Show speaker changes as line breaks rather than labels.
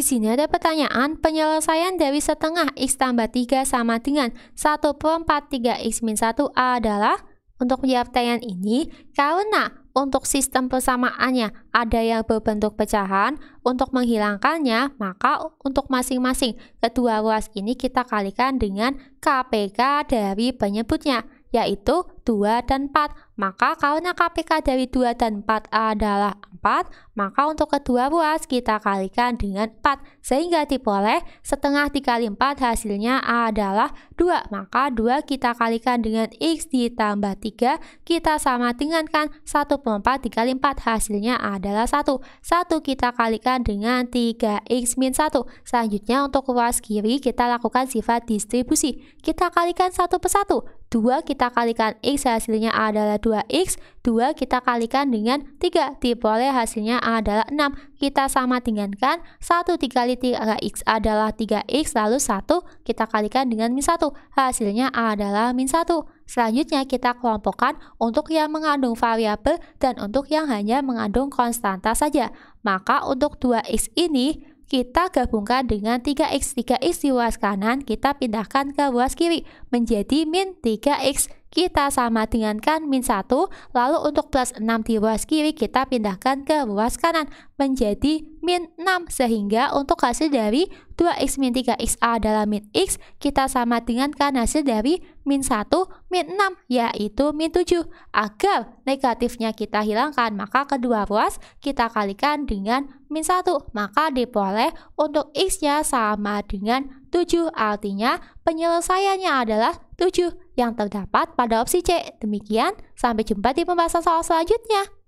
Di sini ada pertanyaan penyelesaian dari setengah X tambah 3 sama dengan 1 per 4 3X min 1 adalah untuk menjawab pertanyaan ini, karena untuk sistem persamaannya ada yang berbentuk pecahan, untuk menghilangkannya, maka untuk masing-masing kedua ruas ini kita kalikan dengan KPK dari penyebutnya, yaitu 2 dan 4. Maka karena KPK dari 2 dan 4 adalah 4, maka untuk kedua ruas kita kalikan dengan 4, sehingga diperoleh setengah dikali 4 hasilnya adalah 2. Maka 2 kita kalikan dengan X ditambah 3, kita sama dengan kan 1 per 4 dikali 4 hasilnya adalah 1. 1 kita kalikan dengan 3X min 1. Selanjutnya untuk ruas kiri kita lakukan sifat distribusi. Kita kalikan 1 per 1. 2 kita kalikan X hasilnya adalah 2 2x, 2 kita kalikan dengan 3, diperoleh hasilnya adalah 6. Kita sama kan, 1 dikali 3x adalah 3x, lalu 1 kita kalikan dengan min 1, hasilnya adalah min 1. Selanjutnya kita kelompokkan untuk yang mengandung variabel dan untuk yang hanya mengandung konstanta saja. Maka untuk 2x ini kita gabungkan dengan 3x. 3x di ruas kanan kita pindahkan ke ruas kiri menjadi min 3x. Kita sama dengankan min 1, lalu untuk plus 6 di ruas kiri kita pindahkan ke ruas kanan menjadi min 6. Sehingga untuk hasil dari 2x min 3x adalah min x, kita sama dengankan hasil dari min 1, min 6, yaitu min 7. Agar negatifnya kita hilangkan, maka kedua ruas kita kalikan dengan min 1. Maka diperoleh untuk x-nya sama dengan 7, artinya penyelesaiannya adalah 7 yang terdapat pada opsi C. Demikian, sampai jumpa di pembahasan soal selanjutnya.